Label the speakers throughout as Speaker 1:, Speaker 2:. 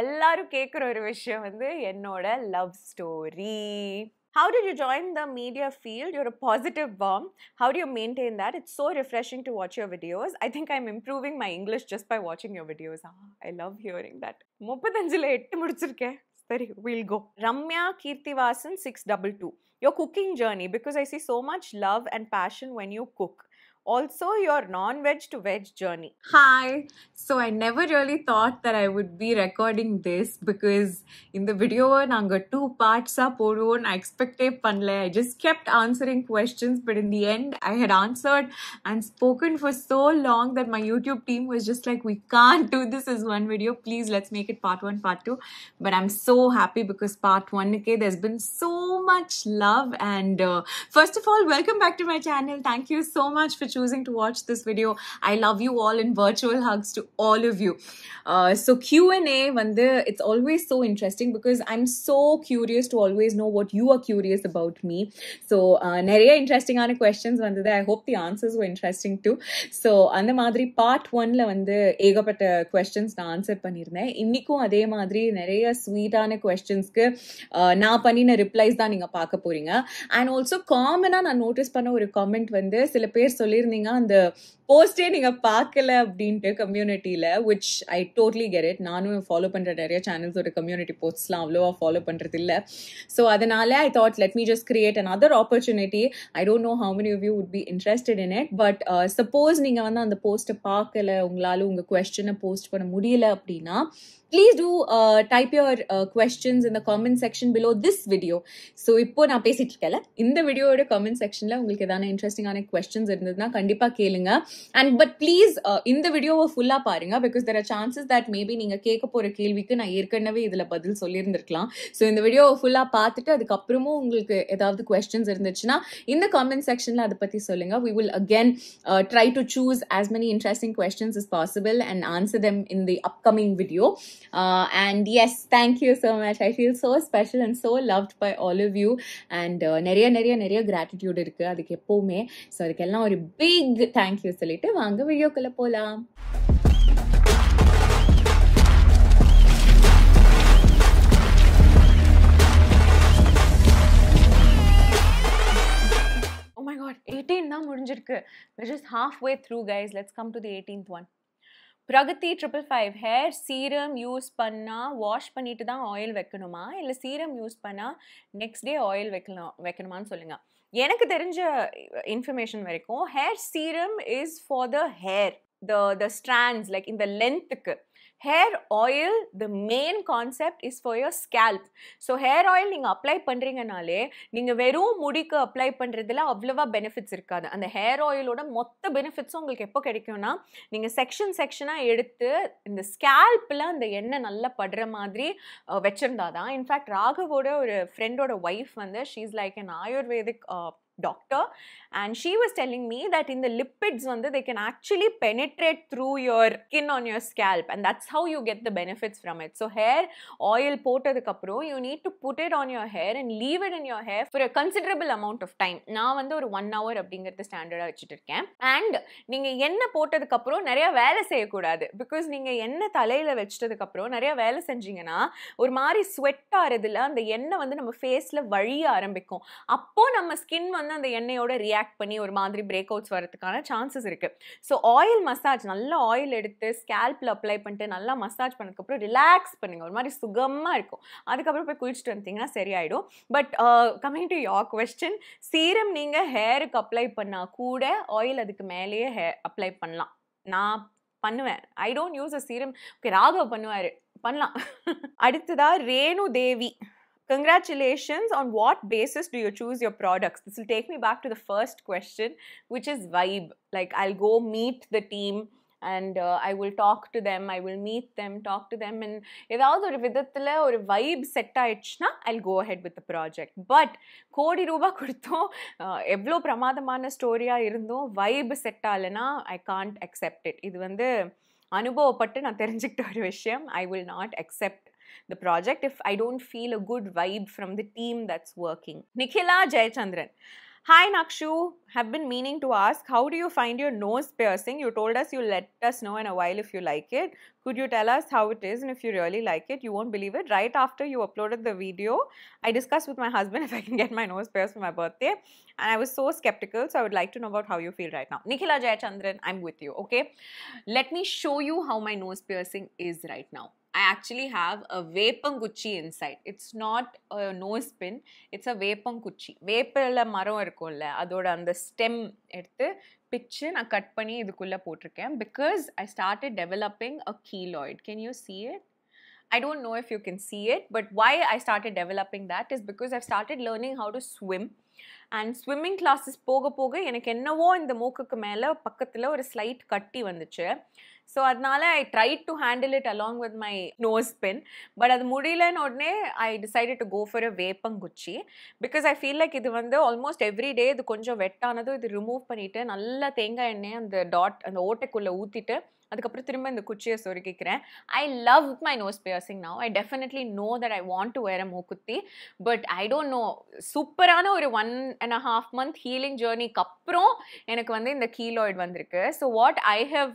Speaker 1: எல்லாரும் கேட்குற ஒரு விஷயம் வந்து என்னோட love story How did you join the media field? You're a positive bomb. How do you maintain that? It's so refreshing to watch your videos. I think I'm improving my English just by watching your videos. Ah, I love hearing that. முப்பத்தஞ்சில் எட்டு முடிச்சிருக்கேன் சரி will go Ramya Keerthivasan six double two your cooking journey because I see so much love and passion when you also your non veg to veg journey. Hi. So I never really thought that I would be recording this because in the video நாங்க two parts ஆ போடுவோம் I expected பண்ணல I just kept answering questions but in the end I had answered and spoken for so long that my YouTube team was just like we can't do this as one video please let's make it part 1 part 2 but I'm so happy because part 1 okay there's been so much love and uh, first of all welcome back to my channel thank you so much for choosing to watch this video. I love you all in virtual hugs to all of you. Uh, so Q&A, it's always so interesting because I'm so curious to always know what you are curious about me. So uh, நிறைய interesting questions வந்தது. I hope the answers were interesting too. So அந்த மாதிரி part ஒன்ல வந்து ஏகப்பட்ட questions நான் answer பண்ணியிருந்தேன் இன்றைக்கும் அதே மாதிரி நிறைய ஸ்வீட்டான கொஸ்டின்ஸ்க்கு நான் பண்ணின ரிப்ளைஸ் தான் நீங்கள் பார்க்க போகிறீங்க அண்ட் ஆல்சோ காமனாக நான் நோட்டீஸ் பண்ண ஒரு காமெண்ட் வந்து சில பேர் சொல்லியிருந்தாங்க சொல்லியிருந்தீங்க அந்த போஸ்டே நீங்க பார்க்கல அப்படின்ட்டு கம்யூனிட்டியில which I totally get it நானும் ஃபாலோ பண்ற நிறைய சேனல்ஸோட கம்யூனிட்டி போஸ்ட்ஸ்லாம் அவ்வளோவா ஃபாலோ பண்றது இல்லை ஸோ அதனால I thought let me just create an other opportunity I don't know how many of you would be interested in it but suppose நீங்க வந்து அந்த போஸ்ட்டை பார்க்கல உங்களால உங்க கொஸ்டினை போஸ்ட் பண்ண முடியல அப்படின்னா please do type your questions இந்த comment section below this video so இப்போ நான் பேசிட்டு இருக்கேன்ல இந்த வீடியோட கமெண்ட் செக்ஷனில் உங்களுக்கு எதான இன்ட்ரெஸ்டிங்கான கொஸ்டின்ஸ் இருந்ததுன்னா கண்டிப்பாக கேளுங்க அண்ட் பட் ப்ளீஸ் இந்த வீடியோவை ஃபுல்லாக பாருங்க because there are chances that maybe நீங்கள் கேட்க போகிற கேள்விக்கு நான் ஏற்கனவே இதில் பதில் சொல்லியிருந்திருக்கலாம் ஸோ இந்த வீடியோவை ஃபுல்லாக பார்த்துட்டு அதுக்கப்புறமும் உங்களுக்கு ஏதாவது கொஸ்டின்ஸ் இருந்துச்சுன்னா இந்த கமெண்ட் செக்ஷனில் அதை பற்றி சொல்லுங்கள் we will again try to choose as many interesting questions is possible and answer them in the upcoming video Uh, and yes, thank you so much. I feel so special and so loved by all of you. And நிறைய நிறைய நிறைய gratitude இருக்குது அதுக்கு எப்போவுமே so அதுக்கெல்லாம் ஒரு big you சொல்லிட்டு வாங்க வீடியோக்குள்ளே போகலாம் எயிட்டீன் oh தான் முடிஞ்சிருக்கு which is half way through guys let's come to the eighteenth one Pragathi triple five hair serum use பண்ணால் வாஷ் பண்ணிட்டு தான் ஆயில் வைக்கணுமா இல்லை சீரம் யூஸ் பண்ணால் நெக்ஸ்ட் டே ஆயில் வைக்கலாம் வைக்கணுமான்னு சொல்லுங்கள் எனக்கு தெரிஞ்ச இன்ஃபர்மேஷன் வரைக்கும் hair serum is for the hair the the strands like இந்த லென்த்துக்கு hair oil the main concept is for your scalp so hair oil நீங்கள் அப்ளை பண்ணுறீங்கனாலே நீங்கள் வெறும் முடிக்கு அப்ளை பண்ணுறதுல அவ்வளோவா பெனிஃபிட்ஸ் இருக்காது அந்த ஹேர் ஆயிலோட மொத்த பெனிஃபிட்ஸும் உங்களுக்கு எப்போ கிடைக்கும்னா நீங்கள் செக்ஷன் செக்ஷனாக எடுத்து இந்த ஸ்கேல்ப்பில் அந்த எண்ணெய் நல்லா படுற மாதிரி வச்சுருந்தா தான் இன்ஃபேக்ட் ராகவோட ஒரு ஃப்ரெண்டோட ஒய்ஃப் வந்து she's like an ayurvedic doctor and she was telling me that in the lipids vandu they can actually penetrate through your skin on your scalp and that's how you get the benefits from it so hair oil போட்டதுக்கு அப்புறம் you need to put it on your hair and leave it in your hair for a considerable amount of time நான் வந்து ஒரு 1 hour அப்படிங்கிறது ஸ்டாண்டர்டா வச்சுட்டு இருக்கேன் and நீங்க என்ன போட்டதுக்கு அப்புறம் நிறைய வேலை செய்யக்கூடாது பிகாஸ் நீங்க என்ன தலையில வச்சிட்டதுக்கு அப்புறம் நிறைய வேலை செஞ்சீங்கன்னா ஒரு மாதிரி ஸ்வெட் ஆறதுல அந்த எண்ணெய் வந்து நம்ம ஃபேஸ்ல வழிய ஆரம்பிக்கும் அப்போ நம்ம ஸ்கின் வந்து வந்து அந்த எண்ணெயோட ரியாக்ட் பண்ணி ஒரு மாதிரி பிரேக் அவுட்ஸ் வரதுக்கான சான்சஸ் இருக்குது ஸோ ஆயில் மசாஜ் நல்லா ஆயில் எடுத்து ஸ்கேல்பில் அப்ளை பண்ணிட்டு நல்லா மசாஜ் பண்ணதுக்கப்புறம் ரிலாக்ஸ் பண்ணுங்கள் ஒரு மாதிரி சுகமாக இருக்கும் அதுக்கப்புறம் போய் குளிச்சுட்டு வந்தீங்கன்னா சரியாயிடும் but coming to your question serum நீங்கள் ஹேருக்கு அப்ளை பண்ணால் கூட ஆயில் அதுக்கு மேலேயே ஹே அப்ளை பண்ணலாம் நான் பண்ணுவேன் I don't use a serum okay Raghav பண்ணுவார் பண்ணலாம் அடுத்ததாக Renu Devi Congratulations. On what basis do you choose your products? This will take me back to the first question, which is vibe. Like, I'll go meet the team. And I will talk to them I will meet them talk to them and ஏதாவது ஒரு விதத்தில் ஒரு vibe set ஆயிடுச்சுன்னா I go ahead with project but கோடி ரூபா கொடுத்தோம் எவ்வளோ பிரமாதமான ஸ்டோரியாக இருந்தும் வைப் செட் ஆகலைன்னா ஐ கான்ட் அக்செப்ட் இட் இது வந்து அனுபவப்பட்டு நான் தெரிஞ்சுக்கிட்ட ஒரு விஷயம் I will not accept the project if I don't feel a good vibe from the team that's working. Nikhila Jayachandran. Hi Nakshu, have been meaning to ask, how do you find your nose piercing? You told us you'll let us know in a while if you like it. Could you tell us how it is and if you really like it? You won't believe it. Right after you uploaded the video, I discussed with my husband if I can get my nose pierced for my birthday. And I was so skeptical, so I would like to know about how you feel right now. Nikhila Jayachandran, I'm with you, okay? Let me show you how my nose piercing is right now. I actually have a veppanguchi inside. It's not a nose pin. It's a veppanguchi. வேப்பில் மரம் இருக்கும்ல அதோட அந்த stem எடுத்து பிச்சு நான் cut பண்ணி இதுக்குள்ளே போட்டிருக்கேன் because I start it developing a keloid can you see it I don't know if you can see it but why I start developing that is because I start learning how to swim and swimming classes போக போக எனக்கு என்னவோ இந்த மூக்குக்கு மேலே பக்கத்தில் ஒரு slide கட்டி வந்துச்சு ஸோ அதனால I try to handle it along with my nose pin but அது முடியலன்னு உடனே I decided to go for a veppanguchi because I feel like இது வந்து ஆல்மோஸ்ட் எவ்ரி டே இது கொஞ்சம் வெட்டானதும் இது ரிமூவ் பண்ணிவிட்டு நல்லா தேங்காய் எண்ணெய் அந்த டாட் அந்த ஓட்டைக்குள்ளே ஊற்றிட்டு அதுக்கப்புறம் திரும்ப இந்த குச்சியை சொருக்கிக்கிறேன் I love my nose piercing now I definitely know that I want to wear a mookuthi but I don't know சூப்பரான ஒரு one and a half month healing ஜேர்னிக்கு அப்புறம் எனக்கு வந்து இந்த கீலாய்டு வந்திருக்கு so what I have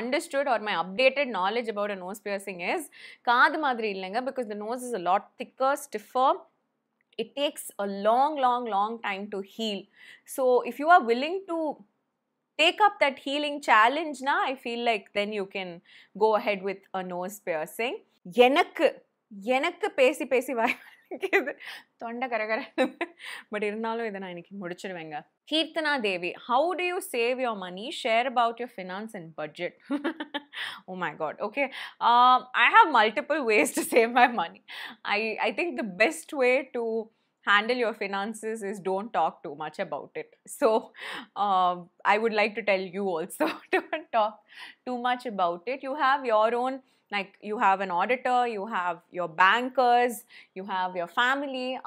Speaker 1: understood or my updated knowledge about a nose piercing is காது மாதிரி இல்லைங்க because the nose is a lot thicker stiffer it takes a long long long time to heal so if you are willing to take up that healing challenge now i feel like then you can go ahead with a nose piercing எனக்கு எனக்கு பேசி பேசி வாய்க்குது தொண்டை கரகர but இருந்தாலும் இதை நான் இன்றைக்கி முடிச்சிடுவேங்க Keerthana Devi how do you save your money share about your finances and budget oh my God okay I have multiple ways to save my money I I think the best way to handle your finances is don't talk too much about it. So, um, I would like to tell you also don't talk too much about it. You have your own, like you have an auditor, you have your bankers, you have your family.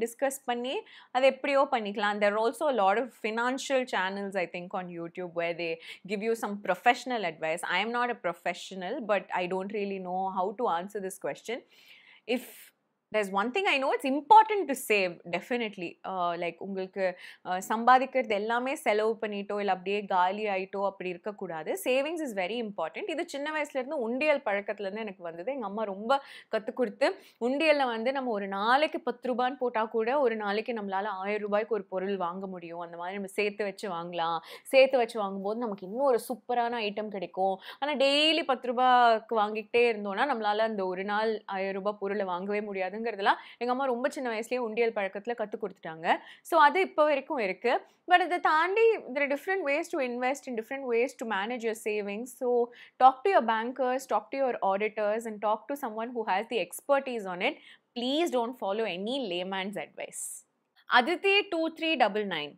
Speaker 1: discuss pani, There are also a lot of financial channels, I think, on YouTube where they give you some professional advice. I am not a professional, but I don't really know how to answer this question. If is one thing I know it's important to save definitely like உங்களுக்கு uh, சம்பாதிக்கிறது எல்லாமே செலவு பண்ணிட்டோ இல்லை அப்படியே காலி ஆகிட்டோ அப்படி இருக்கக்கூடாது சேவிங்ஸ் இஸ் வெரி இம்பார்ட்டன்ட் இது சின்ன வயசுலேருந்து உண்டியல் பழக்கத்துலேருந்து எனக்கு வந்தது எங்கள் அம்மா ரொம்ப கற்றுக் கொடுத்து உண்டியலில் வந்து நம்ம ஒரு நாளைக்கு பத்து ரூபான்னு போட்டால் கூட ஒரு நாளைக்கு நம்மளால் ஆயிரம் ரூபாய்க்கு ஒரு பொருள் வாங்க முடியும் அந்த மாதிரி நம்ம சேர்த்து வச்சு வாங்கலாம் சேர்த்து வச்சு வாங்கும்போது நமக்கு இன்னும் ஒரு சூப்பரான ஐட்டம் கிடைக்கும் ஆனால் டெய்லி பத்து ரூபாய்க்கு வாங்கிக்கிட்டே இருந்தோம்னா நம்மளால் அந்த ஒரு நாள் ஆயிரம் ரூபாய் பொருளை வாங்கவே முடியாது அப்படிங்கிறதுலாம் எங்கள் அம்மா ரொம்ப சின்ன வயசுலேயே உண்டியல் பழக்கத்தில் கற்றுக் கொடுத்துட்டாங்க ஸோ அது இப்போ வரைக்கும் இருக்குது பட் இதை தாண்டி there different ways to invest in different ways to manage your savings so talk to your bankers talk to your auditors and talk to someone who has the expertise on it please don't follow any layman's advice Aditi two three double nine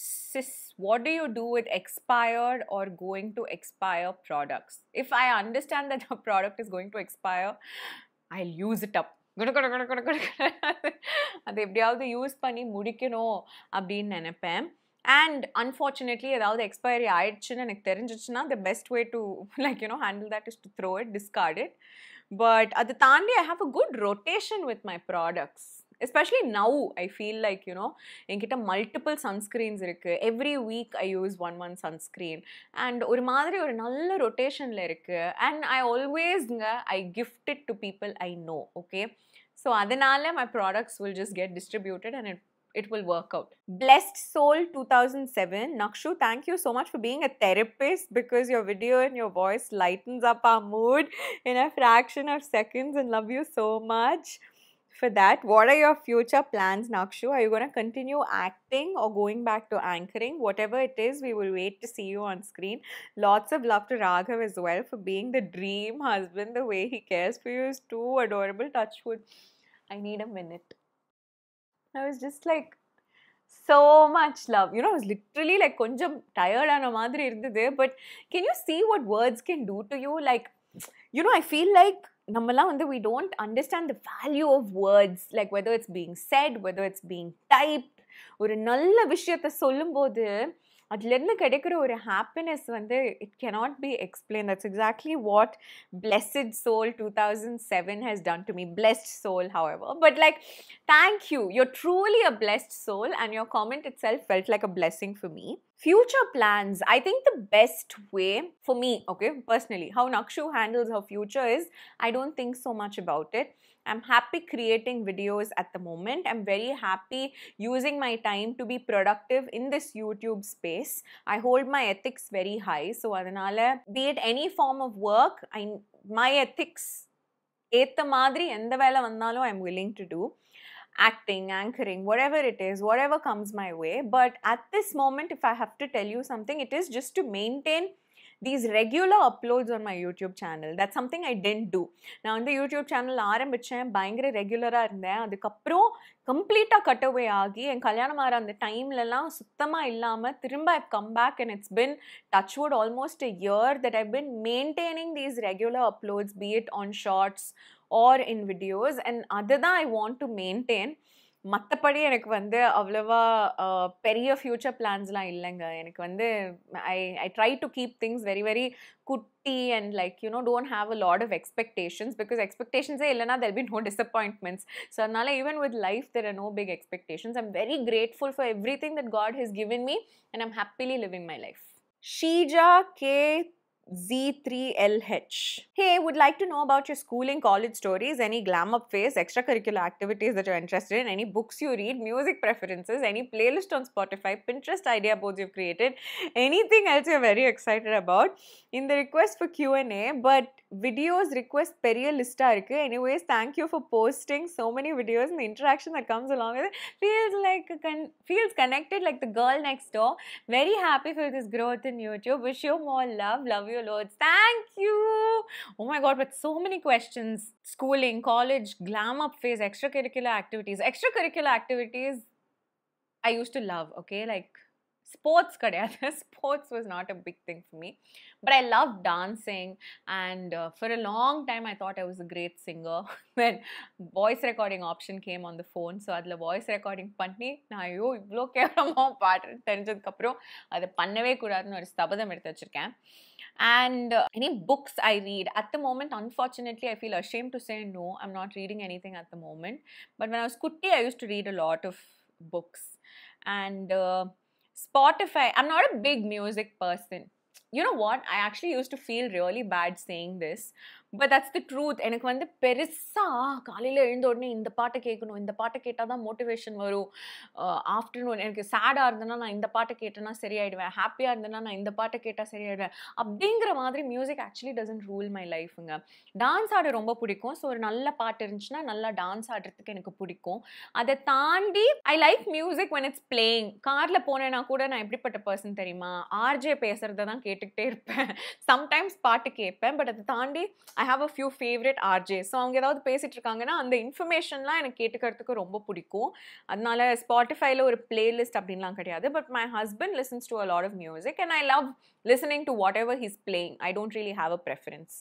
Speaker 1: sis, what do you do with expired or going to expire products? If I understand that a product is going to expire, I'll use it up. குணகுண குணகுண குண அதை எப்படியாவது use பண்ணி முடிக்கணும் அப்படின்னு நினைப்பேன் and unfortunately ஏதாவது எக்ஸ்பைரி ஆயிடுச்சுன்னு எனக்கு தெரிஞ்சிச்சுன்னா the best way to like you know handle that is to throw it discard it but அது தாண்டி I have a good rotation with my products especially now I feel like you know என்கிட்ட multiple sunscreens இருக்குது every week I use one one sunscreen and ஒரு மாதிரி ஒரு நல்ல ரொட்டேஷனில் இருக்குது அண்ட் ஐ ஆல்வேஸ்ங்க I gift it to people I know okay So அதனால் my products will just get distributed and it it will work out. Blessed Soul 2007. Nakshu, thank you so much for being a therapist because your video and your voice lightens up our mood in a fraction of seconds and love you so much for that. What are your future plans, Nakshu? Are you going to continue acting or going back to anchoring? Whatever it is, we will wait to see you on screen. Lots of love to Raghav as well for being the dream husband. The way he cares for you is too adorable. Touchwood. I need a minute. I was just like, so much love. You know, I was literally like konjam tired and madri irundhudu. But can you see what words can do to you? Like, you know, I feel like நம்மலாம் வந்து we don't understand the value of words like whether it's being said whether it's being typed ஒரு நல்ல விஷயத்த சொல்லும்போது அதுலேருந்து கிடைக்கிற ஒரு happiness வந்து it cannot be explain that's exactly what blessed soul two thousand seven has done to me blessed soul our but like thank you you're truly a blessed soul and your comment itself felt like a blessing for me future plans i think the best way for me okay personally how nakshu handles her future is i don't think so much about it I'm happy creating videos at the moment. I'm very happy using my time to be productive in this YouTube space. I hold my ethics very high. So, அதனால be it any form of work, I, my ethics ஏற்ற மாதிரி எந்த வேலை வந்தாலும் I willing to do acting, anchoring, whatever it is, whatever comes my way. But at this moment, if I have to tell you something, it is just to maintain these regular uploads on my YouTube channel that something I tend to நான் வந்து YouTube channel ஆரம்பித்தேன் பயங்கர ரெகுலராக இருந்தேன் அதுக்கப்புறம் கம்ப்ளீட்டாக cut அவே ஆகி என் கல்யாணம் ஆகிற அந்த டைம்லலாம் சுத்தமாக இல்லாமல் திரும்ப I come back and it's been touch wood almost a year that I been maintaining these regular uploads be it on shorts or in videos and அதுதான் ஐ வாண்ட் டு மெயின்டைன் மற்றபடி எனக்கு வந்து அவ்வளோவா பெரிய ஃப்யூச்சர் பிளான்ஸ்லாம் இல்லைங்க எனக்கு வந்து I I try to keep things very very குட்டி and like you know don't have a lot of expectations because எக்ஸ்பெக்டேஷன்ஸே இல்லைனா there'll be no disappointments so அதனால even with life there are no big expectations I'm very grateful for everything that God has given me and I'm happily living my life Sheeja K Z3LH. Hey, would like to know about your schooling, college stories, any glam up phase, extracurricular activities that you're interested in, any books you read, music preferences, any playlist on Spotify, Pinterest idea boards you've created, anything else you're very excited about. In the request for Q&A, but videos request Anyways, thank you for posting so many videos and the interaction that comes along with it feels like கன் feels connected like the girl next door. Very happy for this growth in YouTube. Wish you more love. Love you. your lords. Thank you. Oh my god, but so many questions. Schooling, college, glam up phase, extracurricular activities. Extracurricular activities I used to love, okay? Like sports sports was not a big thing for me but i loved dancing and uh, for a long time i thought i was a great singer then voice recording option came on the phone so adla voice recording பண்ணி நான் ஐயோ இவ்வளோ கேவலமாக பாட்டு தெரிஞ்சதுக்கப்புறம் அதை பண்ணவே கூடாதுன்னு ஒரு ஸ்தபதம் எடுத்து வச்சுருக்கேன் and uh, any books I read. At the moment, unfortunately, I feel ashamed to say no, I'm not reading anything at the moment. But when I was kutti, I used to read a lot of books. And uh, Spotify, I'm not a big music person. You know what? I actually used to feel really bad saying this, but that's the truth எனக்கு வந்து பெருசாக காலையில் எழுந்த உடனே இந்த பாட்டை கேட்கணும் இந்த பாட்டை கேட்டால் தான் மோட்டிவேஷன் வரும் ஆஃப்டர்நூன் எனக்கு சேடாக இருந்தேன்னா நான் இந்த பாட்டை கேட்டேன்னா சரியாயிடுவேன் ஹாப்பியாக இருந்தேன்னா நான் இந்த பாட்டை கேட்டால் சரியாயிடுவேன் அப்படிங்கிற மாதிரி music actually doesn't rule my லைஃபுங்க டான்ஸ் ஆட ரொம்ப பிடிக்கும் ஸோ ஒரு நல்ல பாட்டு இருந்துச்சுன்னா நல்லா டான்ஸ் ஆடுறதுக்கு எனக்கு பிடிக்கும் அதை தாண்டி I like music when it's playing காரில் போனேன்னா கூட நான் எப்படிப்பட்ட பர்சன் தெரியுமா ஆர்ஜே பேசுகிறத தான் கேட்டுக்கிட்டே இருப்பேன் சம்டைம்ஸ் பாட்டு கேட்பேன் பட் அதை தாண்டி I have a few favourite RJ so அவங்க ஏதாவது பேசிகிட்டு இருக்காங்கன்னா அந்த இன்ஃபர்மேஷன்லாம் எனக்கு கேட்டுக்கிறதுக்கு ரொம்ப பிடிக்கும் அதனால ஸ்பாட்டிஃபைல ஒரு பிளேலிஸ்ட் அப்படின்லாம் கிடையாது but my husband listens to a lot of music and I love listening to whatever he's playing I don't really have a preference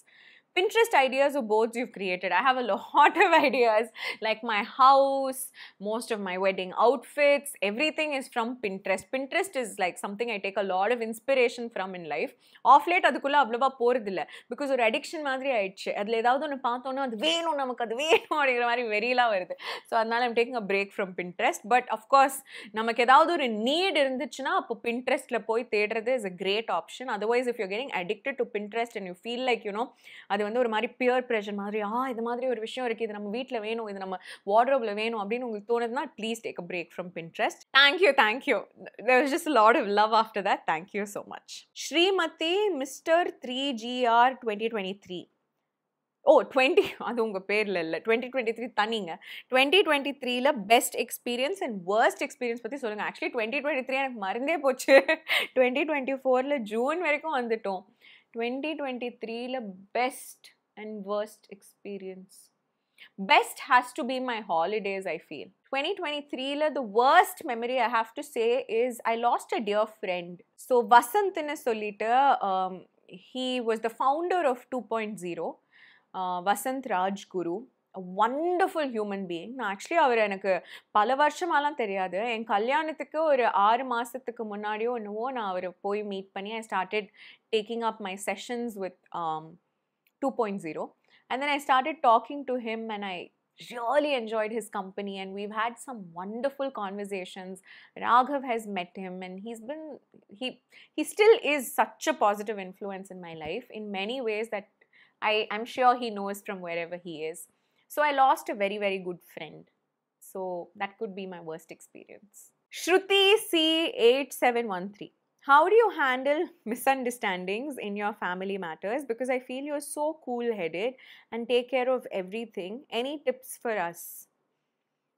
Speaker 1: Pinterest ideas or boards you've created. I have a lot of ideas like my house, most of my wedding outfits, everything is from Pinterest. Pinterest is like something I take a lot of inspiration from in life. Of late அதுக்குள்ளே அவ்வளோவா போகிறதில்ல because ஒரு addiction மாதிரி ஆயிடுச்சு அதில் ஏதாவது ஒன்று பார்த்தோன்னா அது வேணும் நமக்கு அது வேணும் அப்படிங்கிற மாதிரி வெறியெல்லாம் வருது ஸோ அதனால I'm taking a break from Pinterest but of course நமக்கு ஏதாவது ஒரு நீட் இருந்துச்சுன்னா அப்போ பின்ட்ரெஸ்ட்டில் போய் தேடுறது is a great option otherwise if you getting addicted to Pinterest and you feel like you know அது வந்து ஒரு மாதிரி பியர் ப்ரெஷர் மாதிரி ஆ இது மாதிரி ஒரு விஷயம் இருக்குது இது நம்ம வீட்டில் வேணும் இது நம்ம வார்ட்ரோப்ல வேணும் அப்படின்னு உங்களுக்கு தோணுதுன்னா please take a break from Pinterest thank you thank you there is just lot of love after that thank you so much Shrimati mister three GR twenty twenty three O twenty அது உங்கள் பேரில் இல்லை டுவெண்ட்டி டுவெண்ட்டி த்ரீ தனிங்க டுவெண்ட்டி டுவெண்ட்டி த்ரீல best experience and worst experience பற்றி சொல்லுங்கள் actually twenty twenty three எனக்கு மறந்தே போச்சு டுவெண்ட்டி டுவெண்ட்டி ஃபோரில் ஜூன் வரைக்கும் வந்துட்டோம் 2023 best and worst experience best has to be my holidays i feel 2023 la the worst memory i have to say is i lost a dear friend so vasant in a solita um, he was the founder of 2.0 uh, vasant raj guru a wonderful human being. Actually, actually அவர் எனக்கு பல வருஷமாலாம் தெரியாது என் கல்யாணத்துக்கு ஒரு ஆறு மாதத்துக்கு முன்னாடியோ என்னவோ நான் அவர் போய் மீட் பண்ணி I started taking up my sessions with two point zero and then I started talking to him and I really enjoyed his company and we've had some wonderful conversations raghav has met him and he's been he he still is such a positive influence in my life in many ways that i i'm sure he knows from wherever he is so I lost a very, very good friend. So that could be my worst experience. Shruti C8713. How do you handle misunderstandings in your family matters? Because I feel you're so cool headed and take care of everything. Any tips for us?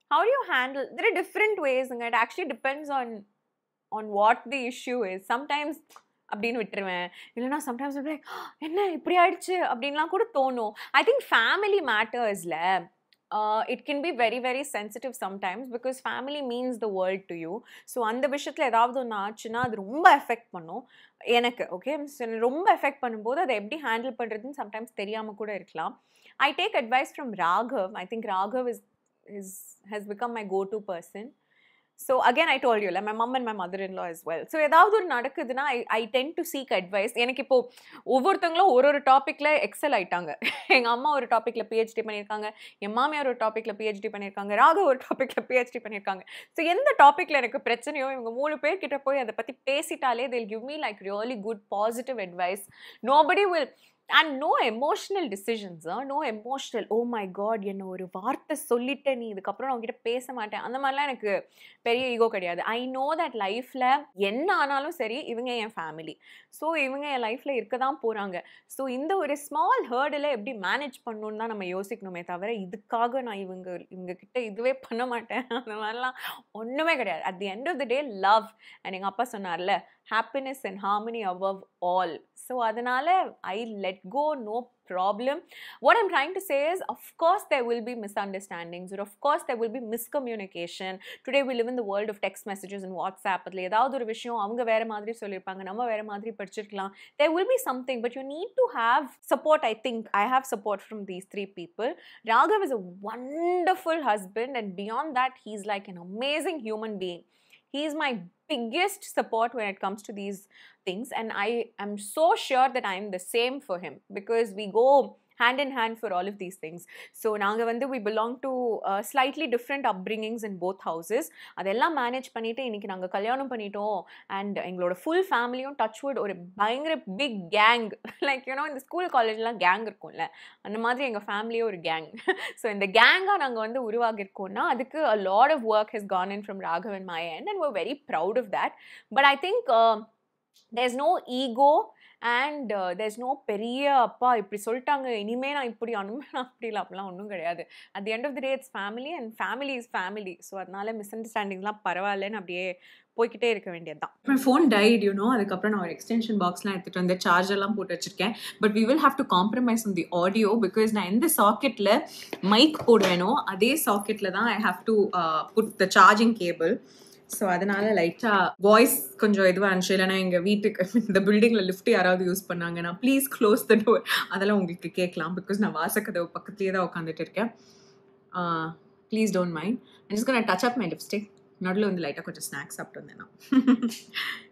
Speaker 1: How do you handle? There are different ways, and it actually depends on on what the issue is. Sometimes அப்படின்னு விட்டுருவேன் இல்லைனா sometimes என்ன இப்படி ஆயிடுச்சு அப்படின்லாம் கூட தோணும் I think family மேட்டர்ஸில் it can be very very sensitive sometimes because family means the world to you so அந்த விஷயத்தில் ஏதாவது ஒன்று ஆச்சுன்னா அது ரொம்ப எஃபெக்ட் பண்ணும் எனக்கு ஓகே ரொம்ப எஃபெக்ட் பண்ணும்போது அதை எப்படி ஹேண்டில் பண்ணுறதுன்னு சம்டைம்ஸ் தெரியாமல் கூட இருக்கலாம் I take advice from Raghav I think Raghav is is has become my go to person so again I told you இல்லை my mom and my mother in law is well so ஏதாவது ஒரு நடக்குதுன்னா I I tend to seek advice எனக்கு இப்போது ஒவ்வொருத்தவங்களும் ஒரு ஒரு டாப்பிக்கில் எக்ஸல் ஆயிட்டாங்க எங்கள் அம்மா ஒரு டாப்பிக்கில் பிஹெச்டி பண்ணியிருக்காங்க என் மாமியார் ஒரு டாப்பிக்கில் பிஹெச்டி பண்ணியிருக்காங்க ராக ஒரு டாப்பிக்கில் பிஹெச்டி பண்ணியிருக்காங்க ஸோ எந்த டாப்பிக்கில் எனக்கு பிரச்சனையோ இவங்க மூணு பேர்கிட்ட போய் அதை பற்றி பேசிட்டாலே they'll give me like really good positive advice nobody will and no emotional decisions no emotional oh my god என்ன ஒரு வார்த்தை சொல்லிட்டேன் நீ இதுக்கப்புறம் நான் உங்ககிட்ட பேச மாட்டேன் அந்த மாதிரிலாம் எனக்கு பெரிய ஈகோ கிடையாது ஐ நோ தட் லைஃப்பில் என்ன ஆனாலும் சரி இவங்க என் ஃபேமிலி ஸோ இவங்க என் லைஃப்பில் இருக்க தான் போகிறாங்க ஸோ இந்த ஒரு ஸ்மால் ஹேர்டில் எப்படி மேனேஜ் பண்ணணுன்னு தான் நம்ம யோசிக்கணுமே தவிர இதுக்காக நான் இவங்க இவங்க கிட்ட இதுவே பண்ண மாட்டேன் அந்த மாதிரிலாம் ஒன்றுமே கிடையாது at the end of the day love and எங்கள் அப்பா சொன்னார்ல happiness and harmony above all so அதனால் I let go no problem what I'm trying to say is of course there will be misunderstandings ஒரு of course there will be miscommunication today will இவ் இந்த world of text messages and WhatsApp அதில் ஏதாவது ஒரு விஷயம் அவங்க வேறு மாதிரி சொல்லியிருப்பாங்க நம்ம வேறு மாதிரி படிச்சிருக்கலாம் there will be something but you need to have support I think I have support from these three people Raghav is a wonderful husband and beyond that he is like an amazing human being he is my biggest support when it comes to these things and i am so sure that i am the same for him because we go hand and hand for all of these things so நாங்கள் வந்து we belong to slightly different upbringings in both houses அதெல்லாம் manage பண்ணிவிட்டு இன்றைக்கி நாங்கள் கல்யாணம் பண்ணிட்டோம் and எங்களோட full ஃபேமிலியும் டச்வுட் ஒரு பயங்கர பிக் கேங் லைக் யூனோ இந்த ஸ்கூல் காலேஜ்லாம் கேங் இருக்கும்ல அந்த மாதிரி எங்கள் ஃபேமிலியே ஒரு கேங் ஸோ இந்த கேங்காக நாங்கள் வந்து உருவாகிருக்கோம்னா அதுக்கு a lot of work has gone in from Raghav and my and and we're very proud of that but I think there's no ego and there's no பெரிய அப்பா இப்படி சொல்லிட்டாங்க இனிமேல் நான் இப்படி அனுமே அப்படி இல்லை அப்படிலாம் ஒன்றும் கிடையாது at the end of the day it's family and family is family so அதனால மிஸ் அண்டர்ஸ்டாண்டிங்லாம் பரவாயில்லன்னு அப்படியே போய்கிட்டே இருக்க வேண்டியது தான் மை ஃபோன் டைட் யூனோ அதுக்கப்புறம் நான் ஒரு எக்ஸ்டென்ஷன் பாக்ஸ்லாம் எடுத்துகிட்டு வந்து சார்ஜர்லாம் போட்டு வச்சிருக்கேன் but we will have to compromise on the audio because நான் எந்த சாக்கெட்டில் மைக் போடுவேனோ அதே சாக்கெட்டில் தான் I have to put the charging cable so அதனால லைட்டாக வாய்ஸ் கொஞ்சம் இதுவாக இருந்துச்சு இல்லைனா எங்கள் வீட்டுக்கு இந்த பில்டிங்கில் லிஃப்ட் யாராவது யூஸ் பண்ணாங்கன்னா ப்ளீஸ் க்ளோஸ் த டோர் அதெல்லாம் உங்களுக்கு கேட்கலாம் பிகாஸ் நான் வாசக்கதவு பக்கத்துலேயே தான் உட்காந்துட்டு இருக்கேன் please don't mind I just gonna touch up my lipstick நடுவில் வந்து லைட்டாக கொஞ்சம் ஸ்நாக்ஸ் சாப்பிட்டு வந்தேன் நான்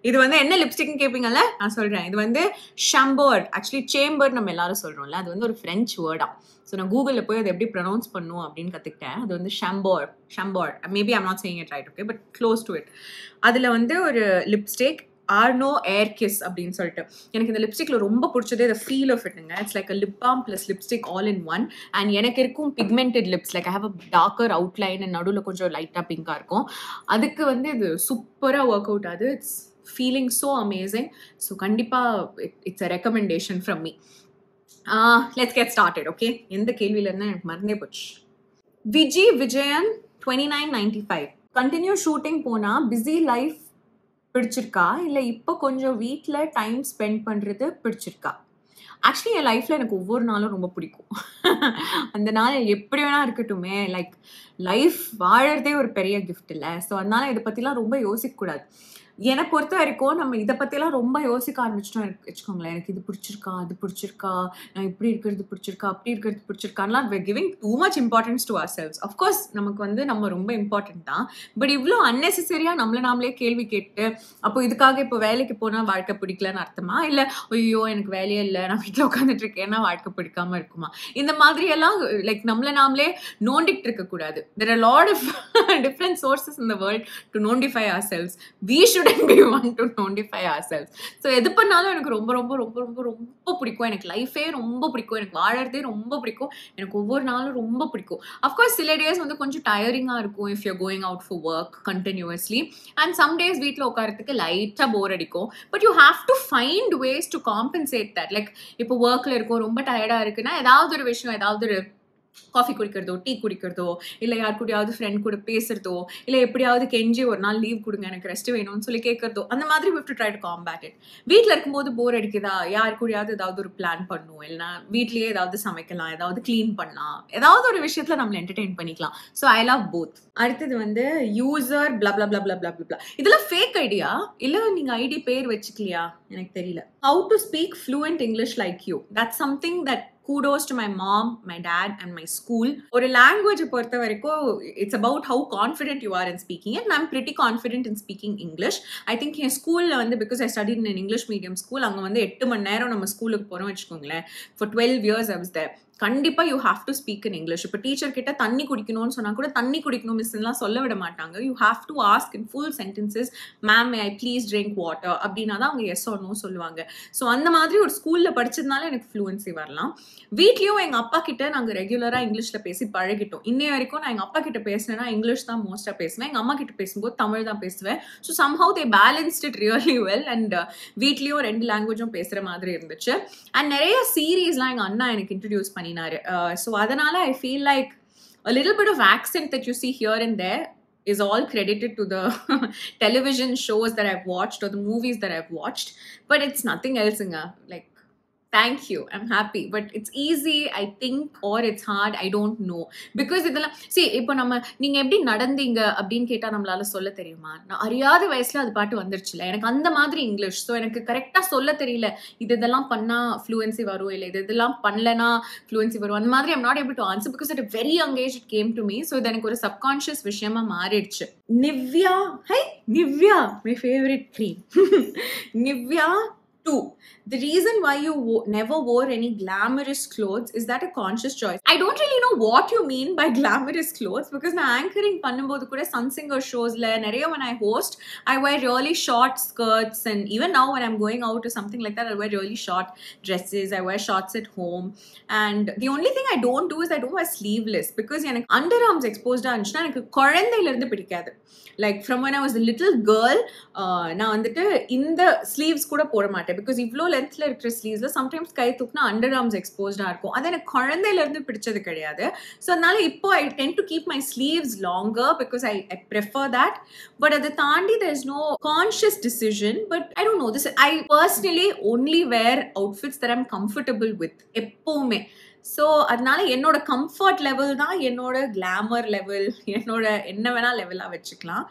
Speaker 1: இது வந்து என்ன லிப்ஸ்டிக்னு கேட்பீங்கல்ல நான் சொல்கிறேன் இது வந்து ஷம்பர்ட் ஆக்சுவலி சேம்பர் நம்ம எல்லாரும் சொல்கிறோம்ல அது வந்து ஒரு ஃப்ரெஞ்ச் வேர்டா ஸோ நான் கூகுளில் போய் அதை எப்படி ப்ரொனவுன்ஸ் பண்ணும் அப்படின்னு கற்றுக்கிட்டேன் அது வந்து ஷம்பர் ஷம்பர்ட் maybe I'm not saying it right okay but close to it அதில் வந்து ஒரு லிப்ஸ்டிக் ஆர்னோ ஏர் கிஸ் அப்படின்னு சொல்லிட்டு எனக்கு இந்த லிப்ஸ்டிக்கில் ரொம்ப பிடிச்சதே இந்த ஃபீல் ஆஃப் இட்டுங்க it's like a lip balm plus lipstick all in one and எனக்கு இருக்கும் pigmented lips like I have a darker outline and நடுவில் கொஞ்சம் லைட்டாக பிங்காக இருக்கும் அதுக்கு வந்து இது சூப்பராக ஒர்க் அவுட் ஆகுது it's feeling so amazing so கண்டிப்பாக it it's a recommendation from me let's get started okay எந்த கேள்வியிலேருந்து எனக்கு மறந்தே போச்சு Viji Vijayan twenty nine ninety five continue shooting போனால் பிஸி லைஃப் பிடிச்சிருக்கா இல்லை இப்போ கொஞ்சம் வீட்டில் டைம் ஸ்பெண்ட் பண்ணுறது பிடிச்சிருக்கா ஆக்சுவலி என் லைஃப்பில் எனக்கு ஒவ்வொரு நாளும் ரொம்ப பிடிக்கும் அந்த நாள் எப்படி வேணால் இருக்கட்டுமே லைக் லைஃப் வாழறதே ஒரு பெரிய கிஃப்ட் இல்லை ஸோ அதனால் இதை பற்றிலாம் ரொம்ப யோசிக்கக்கூடாது என்னை பொறுத்த வரைக்கும் நம்ம இதை பற்றிலாம் ரொம்ப யோசிக்க ஆரம்பிச்சிட்டோம் வச்சுக்கோங்களேன் எனக்கு இது பிடிச்சிருக்கா அது பிடிச்சிருக்கா நான் இப்படி இருக்கிறது பிடிச்சிருக்கா அப்படி இருக்கிறது பிடிச்சிருக்கான்லாம் giving too much importance to our selves of course நமக்கு வந்து நம்ம ரொம்ப இம்பார்ட்டன்ட் தான் பட் இவ்வளோ அன்னெசரியாக நம்மளை நாமளே கேள்வி கேட்டு அப்போ இதுக்காக இப்போ வேலைக்கு போனால் வாழ்க்கை பிடிக்கலன்னு அர்த்தமா இல்லை ஐயோ எனக்கு வேலையே இல்லை நான் வீட்டில் உட்காந்துட்டு இருக்கேன்னா வாழ்க்கை பிடிக்காம இருக்குமா இந்த மாதிரி எல்லாம் லைக் நம்மளை நாமளே நோண்டிட்டு இருக்கக்கூடாது there lot of different sources in world to நோண்டிஃபை our selves we should time to want to நோண்டிஃபை ஆர் செல்ஸ் ஸோ எது பண்ணாலும் எனக்கு ரொம்ப ரொம்ப ரொம்ப ரொம்ப ரொம்ப பிடிக்கும் எனக்கு லைஃபே ரொம்ப பிடிக்கும் எனக்கு வாழறதே ரொம்ப பிடிக்கும் எனக்கு ஒவ்வொரு நாளும் ரொம்ப பிடிக்கும் அஃப்கோர்ஸ் சில டேஸ் வந்து கொஞ்சம் டயரிங்காக இருக்கும் if you going out for work continuously and some days வீட்டில் உட்காரத்துக்கு லைட்டாக போர் அடிக்கும் but you have to find ways to compensate that like இப்போ ஒர்க்கில் இருக்கும் ரொம்ப டயர்டாக இருக்குன்னா ஏதாவது ஒரு விஷயம் ஏதாவது ஒரு காஃபி குடிக்கிறதோ டீ குடிக்கிறதோ இல்லை யார் கூடயாவது ஃப்ரெண்ட் கூட பேசுகிறதோ இல்லை எப்படியாவது கெஞ்சி ஒரு நாள் லீவ் கொடுங்க எனக்கு ரெஸ்ட் வேணும்னு சொல்லி கேட்குறதோ அந்த மாதிரி விஃப்ட் ட்ரை டு காம்பேட் இட் வீட்டில் இருக்கும்போது போர் அடிக்குதா யார் கூடயாவது ஏதாவது ஒரு பிளான் பண்ணும் இல்லைனா வீட்லேயே ஏதாவது சமைக்கலாம் ஏதாவது க்ளீன் பண்ணலாம் ஏதாவது ஒரு விஷயத்தில் நம்மளை என்டர்டெயின் பண்ணிக்கலாம் ஸோ ஐ லவ் போத் அடுத்தது வந்து யூசர் பிளா பிளா பிளா பிளா பிளா இதெல்லாம் ஃபேக் ஐடியா இல்லை நீங்கள் ஐடி பேர் வச்சுக்கலையா எனக்கு தெரியல how to speak fluent English like you that something that kudos to my mom my dad and my school ஒரு லாங்குவேஜை பொறுத்த வரைக்கும் it's about how confident you are in speaking and I'm pretty confident in speaking English I think என் ஸ்கூலில் வந்து because I study in English medium school அங்கே வந்து எட்டு மணி நேரம் நம்ம ஸ்கூலுக்கு போகிறோம் வச்சுக்கோங்களேன் for twelve years I was கண்டிப்பாக you have to speak in English இப்போ டீச்சர் கிட்ட தண்ணி குடிக்கணும்னு சொன்னால் கூட தண்ணி குடிக்கணும் மிஸ்லாம் சொல்ல விட மாட்டாங்க you have to ask in full sentences ma'am I please drink water அப்படின்னா தான் அவங்க எஸ் ஒன்னும் சொல்லுவாங்க ஸோ அந்த மாதிரி ஒரு ஸ்கூலில் படிச்சதுனால எனக்கு ஃப்ளூவன்சி வரலாம் வீட்லேயும் எங்கள் அப்பா கிட்ட நாங்கள் ரெகுலராக இங்கிலீஷில் பேசி பழகிட்டோம் இன்னைய வரைக்கும் நான் எங்கள் அப்பா கிட்ட பேசினேன்னா இங்கிலீஷ் தான் மோஸ்ட்டாக பேசுவேன் எங்கள் அம்மா கிட்ட பேசும்போது தமிழ் தான் பேசுவேன் so somehow they balanced it really well and வீட்லேயும் ரெண்டு லாங்குவேஜும் பேசுகிற மாதிரி இருந்துச்சு அண்ட் நிறைய சீரீஸ்லாம் எங்கள் அண்ணா எனக்கு இன்ட்ரடியூஸ் பண்ணி Uh, so Adanala, I feel like a little bit of accent that you see here and there is all credited to the television shows that I've watched or the movies that I've watched, but it's nothing else. In a Like thank you I'm happy but it's easy I think or it's hard I don't know because இதெல்லாம் சரி இப்போ நம்ம நீங்கள் எப்படி நடந்தீங்க அப்படின்னு கேட்டால் நம்மளால சொல்ல தெரியுமா நான் அறியாத வயசில் அது பாட்டு வந்துருச்சுல எனக்கு அந்த மாதிரி இங்கிலீஷ் ஸோ எனக்கு கரெக்டாக சொல்ல தெரியல இது இதெல்லாம் பண்ணால் ஃப்ளூயன்சி வரும் இல்லை இது இதெல்லாம் பண்ணலனா ஃப்ளூயன்சி வரும் அந்த மாதிரி I'm not able to answer because it very engage it came to me so இது எனக்கு ஒரு சப்கான்ஷியஸ் விஷயமா மாறிடுச்சு Nivea hi Nivea my favourite cream Nivea two, the reason why you wo- never wore any glamorous clothes is that a conscious choice. I don't really know what you mean by glamorous clothes because நான் anchoring பண்ணும்போது கூட Sun shows ஷோஸில் when I host, I wear really short skirts and even now when I'm going out or something like that, I wear really short dresses, I wear shorts at home and the only thing I don't do is I don't wear sleeveless because எனக்கு underarms எக்ஸ்போஸ்டாக இருந்துச்சுன்னா எனக்கு குழந்தையிலேருந்து பிடிக்காது like when I was a little girl, நான் வந்துட்டு இந்த sleeves கூட போட மாட்டேன் பிகாஸ் இவ்வளோ லென்த்தில் இருக்கிற ஸ்லீவ்ஸில் சம்டைம்ஸ் கை தூக்குனா அண்டர் ஆர்ம்ஸ் எக்ஸ்போஸ்டாக இருக்கும் அது எனக்கு குழந்தையிலேருந்து பிடிச்சது கிடையாது ஸோ அதனால இப்போ I tend to keep my sleeves longer because I I prefer that but அதை தாண்டி there is no conscious decision but I don't know this I personally only wear outfits that I'm comfortable with எப்போவுமே so அதனால என்னோட comfort level தான் என்னோட glamour level என்னோட என்ன வேணால் லெவலாக வச்சுக்கலாம்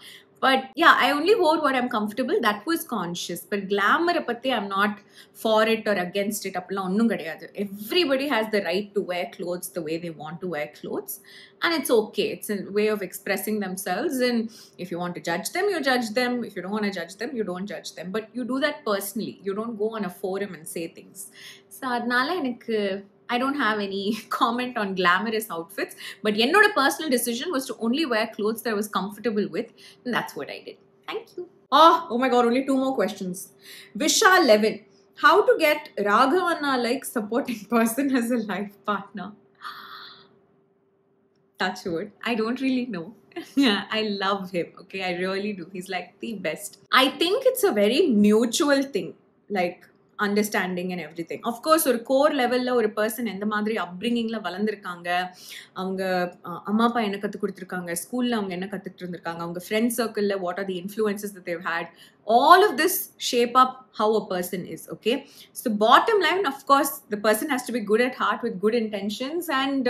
Speaker 1: but yeah i only wore what i'm comfortable that was conscious but glamour pathi i'm not for it or against it everybody has the right to wear clothes the way they want to wear clothes and it's okay it's a way of expressing themselves and if you want to judge them you judge them if you don't want to judge them you don't judge them but you do that personally you don't go on a forum and say things so adnala enakku I don't have any comment on glamorous outfits, but என்னோட personal decision was to only wear clothes that I was comfortable with, and that's what I did. Thank you. Oh, oh my god, only two more questions. Visha Levin, how to get Raghavana like supporting person as a life partner? Touch wood. I don't really know. yeah, I love him. Okay, I really do. He's like the best. I think it's a very mutual thing. Like, understanding and everything of course ஒரு core லெவலில் ஒரு person எந்த மாதிரி அப்ரிங்கிங்கில் வளர்ந்துருக்காங்க அவங்க அம்மா அப்பா என்ன கற்றுக் கொடுத்துருக்காங்க ஸ்கூலில் அவங்க என்ன கற்றுக்கிட்டு இருந்திருக்காங்க அவங்க ஃப்ரெண்ட் சர்க்கிளில் what are the influences that they had all of this shape up how a person is okay so bottom line of course the person has to be good at heart with good intentions and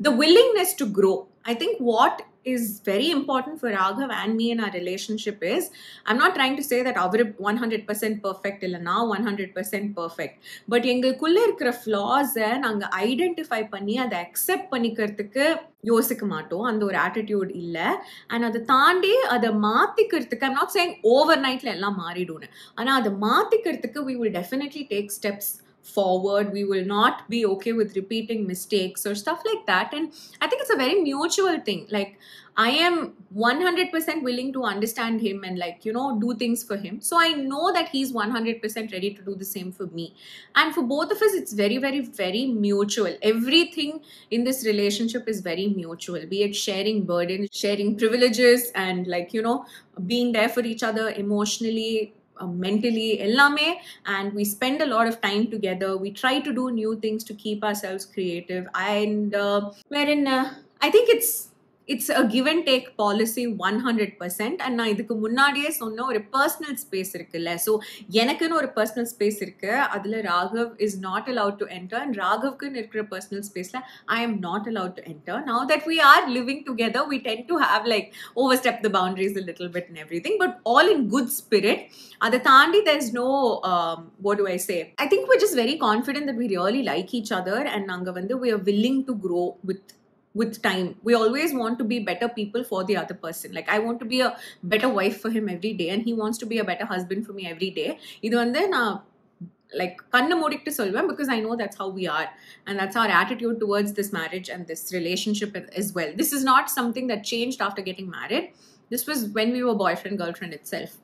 Speaker 1: the willingness to grow. I think what is very important for Raghav and me in our relationship is I'm not trying to say that அவர் one hundred percent perfect இல்லை நான் one hundred percent perfect but எங்களுக்குள்ளே இருக்கிற ஃப்ளாஸை நாங்கள் identify பண்ணி அதை accept பண்ணிக்கிறதுக்கு யோசிக்க மாட்டோம் அந்த ஒரு ஆட்டிடியூட் இல்லை அண்ட் அதை தாண்டி அதை மாற்றிக்கிறதுக்கு ஐம் நாட் சேங் ஓவர் நைட்டில் எல்லாம் மாறிடும்னு ஆனால் அதை மாற்றிக்கிறதுக்கு we will definitely take steps forward. We will not be okay with repeating mistakes or stuff like that. And I think it's a very mutual thing. Like, I am 100% willing to understand him and, like, you know, do things for him. So I know that he's 100% ready to do the same for me. And for both of us, it's very, very, very mutual. Everything in this relationship is very mutual, be it sharing burden, sharing privileges, and, like, you know, being there for each other emotionally, uh, mentally, mentally ellame and we spend a lot of time together we try to do new things to keep ourselves creative and uh, wherein uh, i think it's it's a give and take policy one hundred percent and நான் இதுக்கு முன்னாடியே சொன்ன ஒரு personal space இருக்குல்ல so எனக்குன்னு ஒரு personal space இருக்கு அதில் Raghav is not allowed to enter and ராகவ்க்குன்னு இருக்கிற பர்சனல் ஸ்பேஸில் I am not allowed to enter now that we are living together we tend to have like overstep the boundaries little bit in everything but all in good spirit அதை தாண்டி there is no what to I say I think which is very confident that we really like each other and நாங்கள் வந்து we are willing to grow with with time we always want to be better people for the other person like i want to be a better wife for him every day and he wants to be a better husband for me every day either and then uh like kandamodik to solvam because i know that's how we are and that's our attitude towards this marriage and this relationship as well this is not something that changed after getting married this was when we were boyfriend girlfriend itself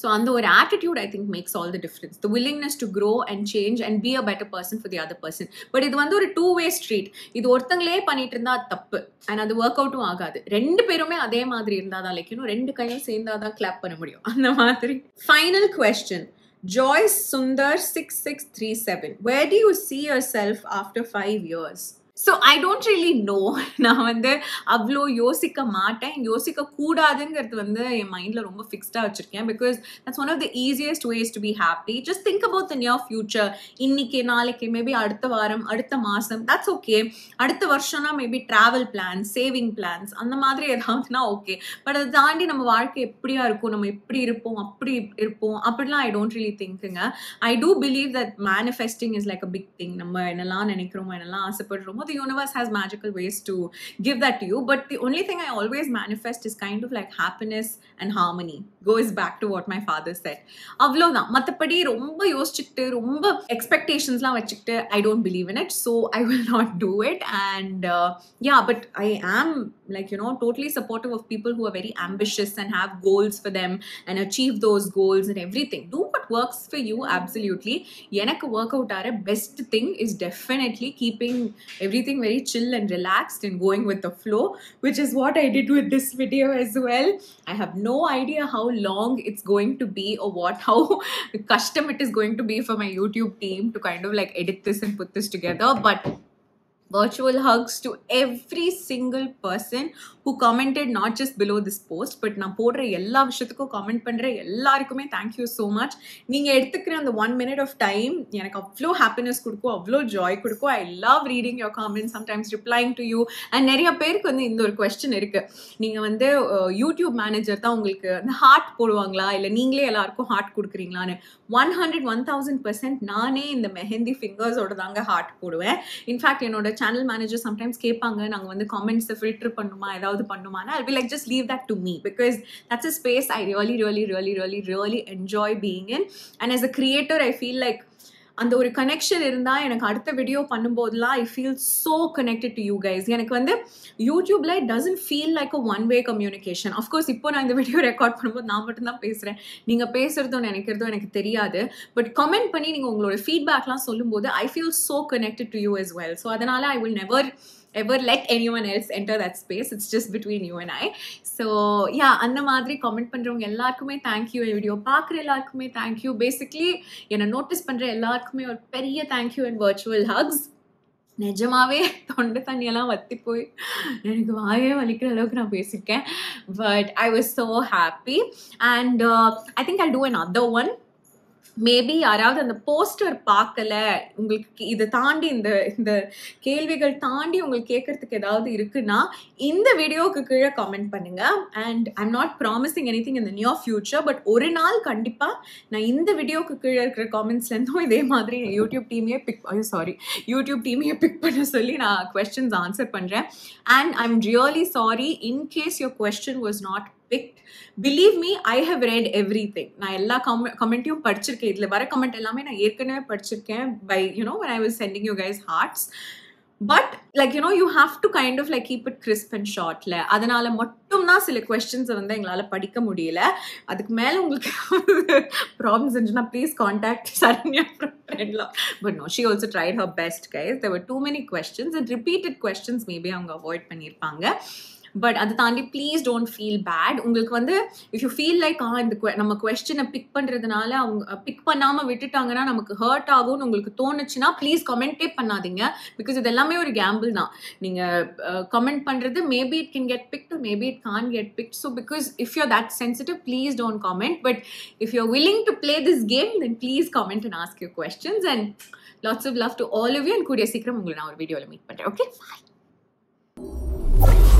Speaker 1: so அந்த ஒரு attitude I think makes all the difference the willingness to grow and change and be a better person for the other person but இது வந்து ஒரு two way street இது ஒருத்தங்களே பண்ணிட்டு இருந்தால் தப்பு and அது ஒர்க் அவுட்டும் ஆகாது ரெண்டு பேருமே அதே மாதிரி இருந்தால் தான் லைக்கணும் ரெண்டு கையும் சேர்ந்தால் தான் கிளாப் பண்ண முடியும் அந்த மாதிரி final question Joyce Sundar 6637. Where do you see self after five years so I don't really know நான் வந்து அவ்வளோ யோசிக்க மாட்டேன் யோசிக்க கூடாதுங்கிறது வந்து என் மைண்டில் ரொம்ப ஃபிக்ஸ்டாக வச்சுருக்கேன் because that's one of the easiest ways to be happy just think about the near future இன்னைக்கு நாளைக்கு மேபி அடுத்த வாரம் அடுத்த மாதம் தட்ஸ் ஓகே அடுத்த வருஷம்னா maybe travel plans saving plans அந்த மாதிரி ஏதாவதுனா ஓகே பட் அதை தாண்டி நம்ம வாழ்க்கை எப்படியா இருக்கும் நம்ம எப்படி இருப்போம் அப்படி இருப்போம் அப்படிலாம் ஐ டோன்ட் ரியலி திங்க்குங்க I do believe that manifesting is like a big thing நம்ம என்னெல்லாம் நினைக்கிறோமோ என்னெல்லாம் ஆசைப்படுறோமோ the universe has magical ways to give that to you. But the only thing I always manifest is kind of like happiness and harmony. Goes back to what my father said. அவ்வளோதான் மற்றபடி Rumba expectations ரொம்ப எக்ஸ்பெக்டேஷன்ஸ்லாம் I don't believe in it, so I will not do it. And uh, yeah, but I am like you know totally supportive of people who are very ambitious and have goals for them and achieve those goals and everything do what works for you absolutely yenaka workout are best thing is definitely keeping everything very chill and relaxed and going with the flow which is what i did with this video as well i have no idea how long it's going to be or what how custom it is going to be for my youtube team to kind of like edit this and put this together but virtual hugs to every single person who commented not just below this post but நான் போடுற எல்லா விஷயத்துக்கும் comment பண்ணுற எல்லாருக்குமே thank you so much நீங்கள் எடுத்துக்கிற அந்த one minute of time எனக்கு அவ்வளோ ஹாப்பினஸ் கொடுக்கும் அவ்வளோ ஜாய் கொடுக்கும் I love reading your comment sometimes replying to you and நிறைய பேருக்கு வந்து இந்த ஒரு கொஸ்டின் இருக்குது நீங்கள் வந்து யூடியூப் மேனேஜர் தான் உங்களுக்கு அந்த ஹார்ட் போடுவாங்களா இல்லை நீங்களே எல்லாருக்கும் ஹார்ட் கொடுக்குறீங்களான்னு one hundred one thousand percent நானே இந்த மெஹந்தி ஃபிங்கர்ஸோட தாங்க ஹார்ட் போடுவேன் இன்ஃபேக்ட் என்னோட சேனல் மேனேஜர் சம்டைம்ஸ் கேட்பாங்க நாங்கள் வந்து காமெண்ட்ஸை ஃபில்டர் பண்ணுமா ஏதாவது ஏதாவது பண்ணுமானா I be like just leave that to me because that's a space I really really really really really enjoy being in and as a creator I feel like அந்த ஒரு connection இருந்தால் எனக்கு அடுத்த வீடியோ பண்ணும்போதுலாம் I feel so connected to you guys எனக்கு வந்து யூடியூப்ல it doesn't feel like a one way communication of course இப்போ நான் இந்த வீடியோ ரெக்கார்ட் பண்ணும்போது நான் மட்டும்தான் பேசுகிறேன் நீங்கள் பேசுகிறதும் நினைக்கிறதும் எனக்கு தெரியாது பட் கமெண்ட் பண்ணி நீங்கள் உங்களோட ஃபீட்பேக்லாம் சொல்லும்போது I feel so connected to you as well so அதனால் I will never ever let anyone else enter that space it's just between you and I so yeah அந்த மாதிரி கமெண்ட் பண்ணுறவங்க எல்லாருக்குமே தேங்க்யூ என் வீடியோ பார்க்குற எல்லாருக்குமே thank you basically என்னை notice பண்ணுற எல்லாருக்குமே ஒரு பெரிய தேங்க்யூ அண்ட் வர்ச்சுவல் ஹக்ஸ் நிஜமாவே தொண்டை தண்ணியெல்லாம் வத்தி போய் எனக்கு வாயே வலிக்கிற அளவுக்கு நான் பேசியிருக்கேன் but I was so happy and I think I do another one maybe யாராவது அந்த போஸ்டர் பார்க்கல உங்களுக்கு இதை தாண்டி இந்த இந்த கேள்விகள் தாண்டி உங்களுக்கு கேட்கறதுக்கு ஏதாவது இருக்குன்னா இந்த வீடியோவுக்கு கீழே காமெண்ட் பண்ணுங்க and I'm not promising anything in the new future but ஒரு நாள் கண்டிப்பாக நான் இந்த வீடியோவுக்கு கீழே இருக்கிற காமெண்ட்ஸ்லேருந்தும் இதே மாதிரி யூடியூப் டீமையே பிக் சாரி யூடியூப் டீமையே பிக் பண்ண சொல்லி நான் கொஸ்டின்ஸ் ஆன்சர் பண்ணுறேன் and I am really sorry in case your question was not pick believe me I have read everything நான் எல்லா கம் கமெண்ட்டையும் படிச்சிருக்கேன் இதில் வர கமெண்ட் எல்லாமே நான் ஏற்கனவே படிச்சிருக்கேன் by you know when I was sending you guys hearts but like you know you have to kind of like keep it crisp and ஷார்ட்ல அதனால மட்டும் தான் சில கொஸ்டின்ஸை வந்து எங்களால் படிக்க முடியல அதுக்கு மேலே உங்களுக்கு ப்ராப்ளம்ஸ் இருந்துச்சுன்னா please contact Saranya but no she also tried her best guys there too many questions and repeated questions maybe அவங்க அவாய்ட் பண்ணியிருப்பாங்க பட் அதை தாண்டி ப்ளீஸ் டோன்ட் ஃபீல் பேட் உங்களுக்கு வந்து if you feel like ah இந்த நம்ம கொஸ்டினை பிக் பண்ணுறதுனால அவங்க பிக் பண்ணாமல் விட்டுட்டாங்கன்னா நமக்கு ஹர்ட் ஆகும்னு உங்களுக்கு தோணுச்சுன்னா ப்ளீஸ் கமெண்டே பண்ணாதீங்க பிகாஸ் இது எல்லாமே ஒரு கேம்பிள் தான் நீங்கள் கமெண்ட் பண்ணுறது maybe it can get pick maybe it can't get pick so because if you that sensitive please don't comment but if you willing to play this game then please comment and ask you questions and lots of love to all of you and கூடிய சீக்கிரம் உங்களை நான் ஒரு வீடியோவில் meet பண்ணுறேன் okay